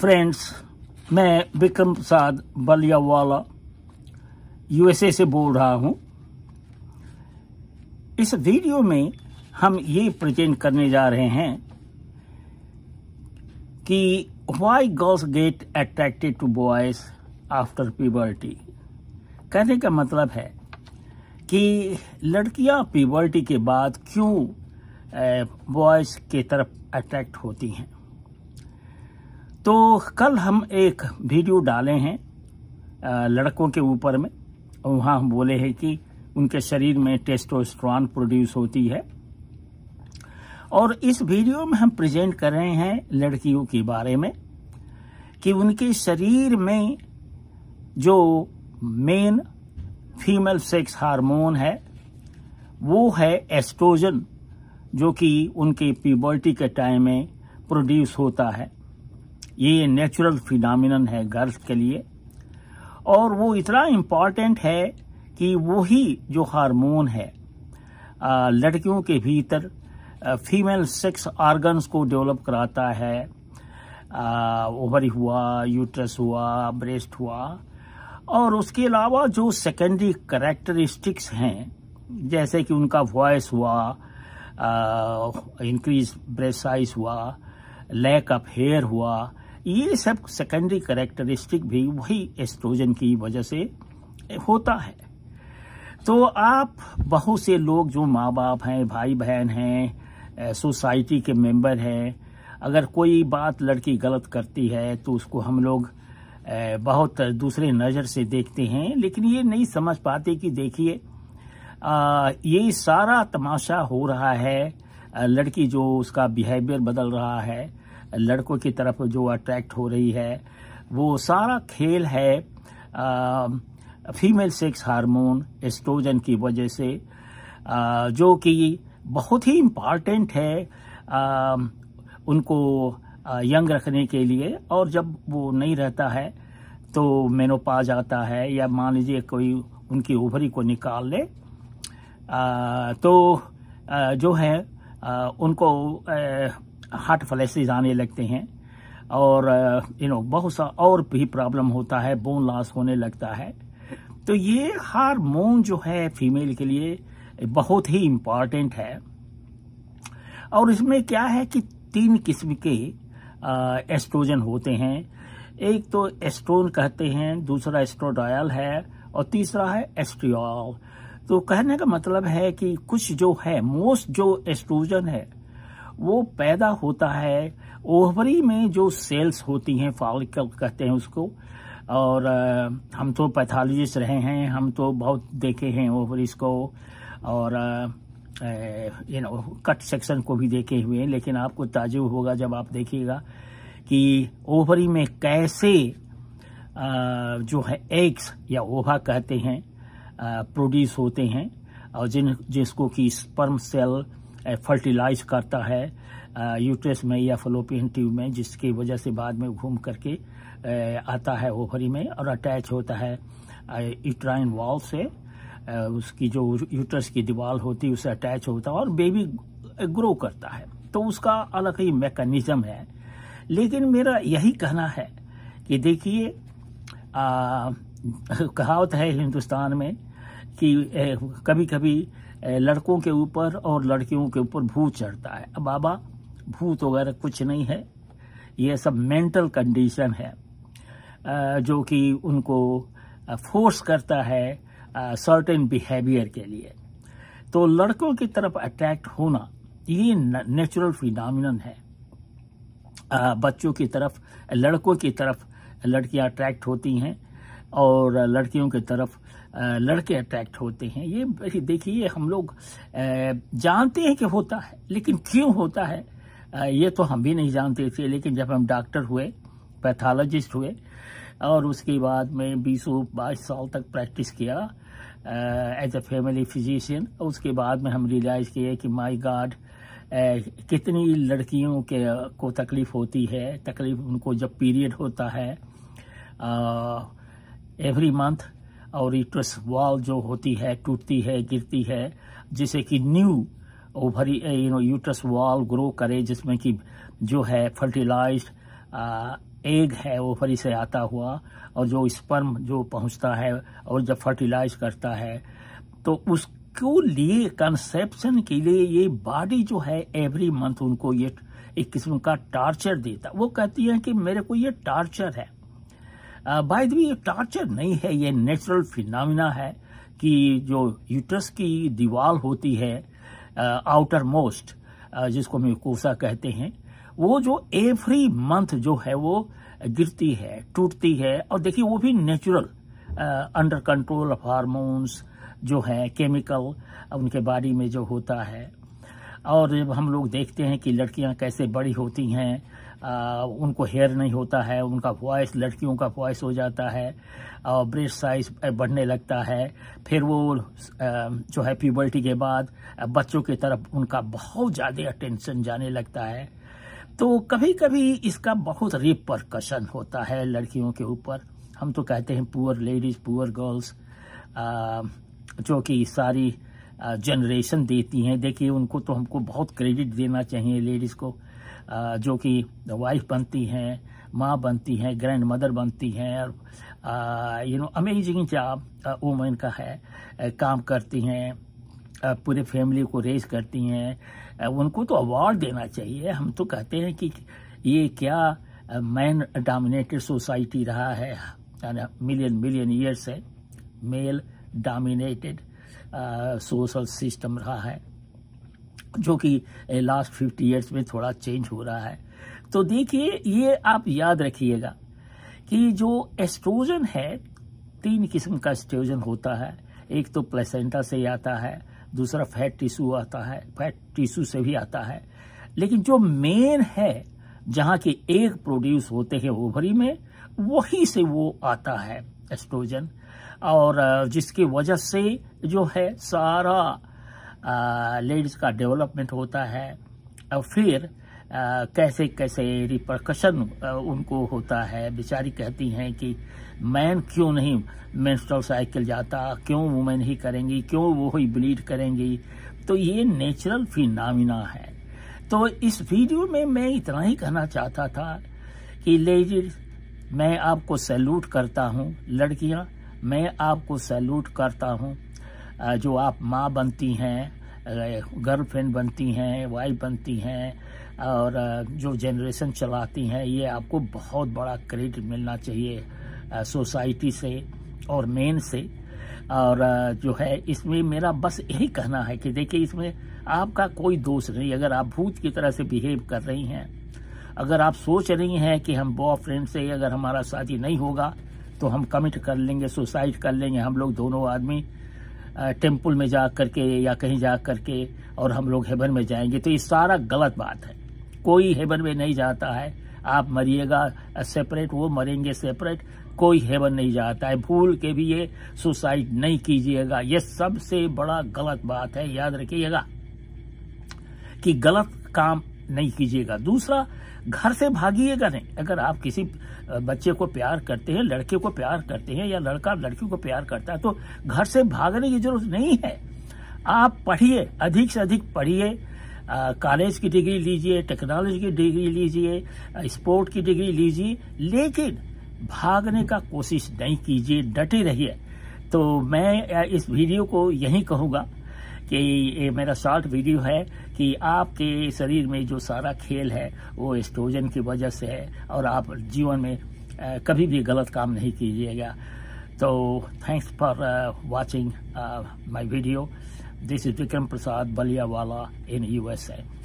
friends मैं Vikram Prasad बलियावाला USA से बोल रहा हूं इस वीडियो में हम ये प्रेजेंट करने जा रहे हैं कि why girls get attracted to boys after puberty कहने का मतलब है कि लड़कियां प्यबर्टी के बाद क्यों बॉयज की तरफ अट्रैक्ट होती हैं तो कल हम एक वीडियो डाले हैं लड़कों के ऊपर में और वहाँ हम बोले हैं कि उनके शरीर में टेस्टोस्ट्रॉन प्रोड्यूस होती है और इस वीडियो में हम प्रेजेंट कर रहे हैं लड़कियों के बारे में कि उनके शरीर में जो मेन फीमेल सेक्स हार्मोन है वो है एस्ट्रोजन जो कि उनके प्यूबर्टी के टाइम में प्रोड्यूस होता है ये नेचुरल फिनामिनन है गर्ल्स के लिए और वो इतना इम्पॉर्टेंट है कि वही जो हार्मोन है लड़कियों के भीतर फीमेल सेक्स ऑर्गन्स को डेवलप कराता है ओवरी हुआ यूट्रस हुआ ब्रेस्ट हुआ और उसके अलावा जो सेकेंडरी करेक्टरिस्टिक्स हैं जैसे कि उनका वॉइस हुआ इंक्रीज ब्रेस्ट साइज हुआ लैक ऑफ हेयर हुआ ये सब सेकेंडरी करेक्टरिस्टिक भी वही एस्ट्रोजन की वजह से होता है तो आप बहुत से लोग जो माँ बाप हैं भाई बहन हैं सोसाइटी के मेंबर हैं अगर कोई बात लड़की गलत करती है तो उसको हम लोग बहुत दूसरे नज़र से देखते हैं लेकिन ये नहीं समझ पाते कि देखिए ये सारा तमाशा हो रहा है लड़की जो उसका बिहेवियर बदल रहा है लड़कों की तरफ जो अट्रैक्ट हो रही है वो सारा खेल है आ, फीमेल सेक्स हार्मोन एस्ट्रोजन की वजह से आ, जो कि बहुत ही इम्पॉर्टेंट है आ, उनको यंग रखने के लिए और जब वो नहीं रहता है तो मेनोपाज आता है या मान लीजिए कोई उनकी ओवरी को निकाल ले आ, तो आ, जो है आ, उनको आ, हार्ट फ्लैसेज आने लगते हैं और यू uh, नो बहुत सा और भी प्रॉब्लम होता है बोन लॉस होने लगता है तो ये हार्मोन जो है फीमेल के लिए बहुत ही इम्पॉर्टेंट है और इसमें क्या है कि तीन किस्म के एस्ट्रोजन uh, होते हैं एक तो एस्ट्रोन कहते हैं दूसरा एस्ट्रोडायल है और तीसरा है एस्ट्रियल तो कहने का मतलब है कि कुछ जो है मोस्ट जो एस्ट्रोजन है वो पैदा होता है ओवरी में जो सेल्स होती हैं फॉलिकल कहते हैं उसको और हम तो पैथोलॉजिस्ट रहे हैं हम तो बहुत देखे हैं ओवरीज को और यू नो कट सेक्शन को भी देखे हुए हैं लेकिन आपको ताजुब होगा जब आप देखिएगा कि ओवरी में कैसे आ, जो है एग्स या ओभा कहते हैं प्रोड्यूस होते हैं और जिन जिसको कि स्पर्म सेल फर्टिलाइज करता है यूट्रस में या फलोपियन ट्यूब में जिसकी वजह से बाद में घूम करके आता है ओवरी में और अटैच होता है यूट्राइन वॉल से उसकी जो यूट्रस की दीवार होती है उसे अटैच होता है और बेबी ग्रो करता है तो उसका अलग ही मैकेनिज्म है लेकिन मेरा यही कहना है कि देखिए कहावत है हिंदुस्तान में कि कभी कभी लड़कों के ऊपर और लड़कियों के ऊपर भूत चढ़ता है अब बाबा भूत वगैरह कुछ नहीं है ये सब मेंटल कंडीशन है जो कि उनको फोर्स करता है सर्टेन बिहेवियर के लिए तो लड़कों की तरफ अट्रैक्ट होना ये नेचुरल फिनोमिनन है बच्चों की तरफ लड़कों की तरफ लड़कियां अट्रैक्ट होती हैं और लड़कियों की तरफ लड़के अट्रैक्ट होते हैं ये देखिए हम लोग जानते हैं कि होता है लेकिन क्यों होता है ये तो हम भी नहीं जानते थे लेकिन जब हम डॉक्टर हुए पैथोलॉजिस्ट हुए और उसके बाद में बीसों बाईस साल तक प्रैक्टिस किया एज ए फैमिली फिजिशियन उसके बाद में हम रियलाइज किए कि माय गॉड कितनी लड़कियों के को तकलीफ़ होती है तकलीफ उनको जब पीरियड होता है आ, एवरी मंथ और यूट्रस वॉल जो होती है टूटती है गिरती है जिसे कि new ovary you know uterus wall grow करे जिसमें कि जो है फर्टिलाइज एग है ओभरी से आता हुआ और जो स्पर्म जो पहुंचता है और जब फर्टिलाइज करता है तो उसको लिए कंसेप्शन के लिए ये बॉडी जो है एवरी मंथ उनको ये एक किस्म का टार्चर देता वो कहती है कि मेरे को ये टार्चर है बाय द वे टॉर्चर नहीं है ये नेचुरल फिनमिना है कि जो यूटस की दीवार होती है आउटर मोस्ट जिसको म्यूकोसा कहते हैं वो जो एवरी मंथ जो है वो गिरती है टूटती है और देखिए वो भी natural under control of hormones जो है केमिकल उनके बॉडी में जो होता है और जब हम लोग देखते हैं कि लड़कियां कैसे बड़ी होती हैं आ, उनको हेयर नहीं होता है उनका वॉइस लड़कियों का वॉइस हो जाता है और ब्रेस्ट साइज बढ़ने लगता है फिर वो आ, जो है प्यूबर्टी के बाद बच्चों की तरफ उनका बहुत ज़्यादा अटेंशन जाने लगता है तो कभी कभी इसका बहुत रिपरकशन होता है लड़कियों के ऊपर हम तो कहते हैं पुअर लेडीज़ पुअर गर्ल्स जो कि सारी जनरेशन देती हैं देखिए उनको तो हमको बहुत क्रेडिट देना चाहिए लेडीज़ को जो कि वाइफ बनती हैं माँ बनती हैं ग्रैंड मदर बनती हैं और you know amazing job women का है काम करती हैं पूरे फैमिली को रेज करती हैं उनको तो अवार्ड देना चाहिए हम तो कहते हैं कि ये क्या मैन डामिनेटेड सोसाइटी रहा है मिलियन मिलियन ईयर से मेल डामिनेटेड सोशल सिस्टम रहा है जो कि लास्ट फिफ्टी ईयर्स में थोड़ा चेंज हो रहा है तो देखिए ये आप याद रखिएगा कि जो एस्ट्रोजन है तीन किस्म का एस्ट्रोजन होता है एक तो प्लेसेंटा से आता है दूसरा फैट टिश्यू आता है फैट टिश्यू से भी आता है लेकिन जो मेन है जहां के एक प्रोड्यूस होते हैं ओवरी में वहीं से वो आता है एस्ट्रोजन और जिसकी वजह से जो है सारा लेडीज़ का डेवलपमेंट होता है और फिर आ, कैसे कैसे रिप्रकशन उनको होता है बेचारी कहती हैं कि मैन क्यों नहीं मेंस्ट्रुअल साइकिल जाता क्यों वुमेन ही करेंगी क्यों वो ही ब्लीड करेंगी तो ये नेचुरल फिनामिना है तो इस वीडियो में मैं इतना ही कहना चाहता था कि लेडीज मैं आपको सैल्यूट करता हूँ लड़कियाँ मैं आपको सैल्यूट करता हूँ जो आप माँ बनती हैं गर्लफ्रेंड बनती हैं वाइफ बनती हैं और जो जनरेशन चलाती हैं ये आपको बहुत बड़ा क्रेडिट मिलना चाहिए सोसाइटी से और मेन से और जो है इसमें मेरा बस यही कहना है कि देखिए इसमें आपका कोई दोष नहीं अगर आप भूत की तरह से बिहेव कर रही हैं अगर आप सोच रही हैं कि हम बॉयफ्रेंड से अगर हमारा शादी नहीं होगा तो हम कमिट कर लेंगे सुसाइड कर लेंगे हम लोग दोनों आदमी टेम्पल में जा कर के या कहीं जा कर के और हम लोग हेबन में जाएंगे तो ये सारा गलत बात है कोई हेबन में नहीं जाता है आप मरिएगा सेपरेट वो मरेंगे सेपरेट कोई हेवन नहीं जाता है भूल के भी ये सुसाइड नहीं कीजिएगा ये सबसे बड़ा गलत बात है याद रखिएगा कि गलत काम नहीं कीजिएगा दूसरा घर से भागिएगा नहीं अगर आप किसी बच्चे को प्यार करते हैं लड़के को प्यार करते हैं या लड़का लड़की को प्यार करता है तो घर से भागने की जरूरत नहीं है आप पढ़िए अधिक से अधिक पढ़िए कॉलेज की डिग्री लीजिए टेक्नोलॉजी की डिग्री लीजिए स्पोर्ट की डिग्री लीजिए लेकिन भागने का कोशिश नहीं कीजिए डटे रहिए तो मैं इस वीडियो को यही कहूँगा कि ये मेरा शॉर्ट वीडियो है कि आपके शरीर में जो सारा खेल है वो एस्ट्रोजन की वजह से है और आप जीवन में कभी भी गलत काम नहीं कीजिएगा तो thanks for watching my video this is Vikram Prasad Baliyawala in USA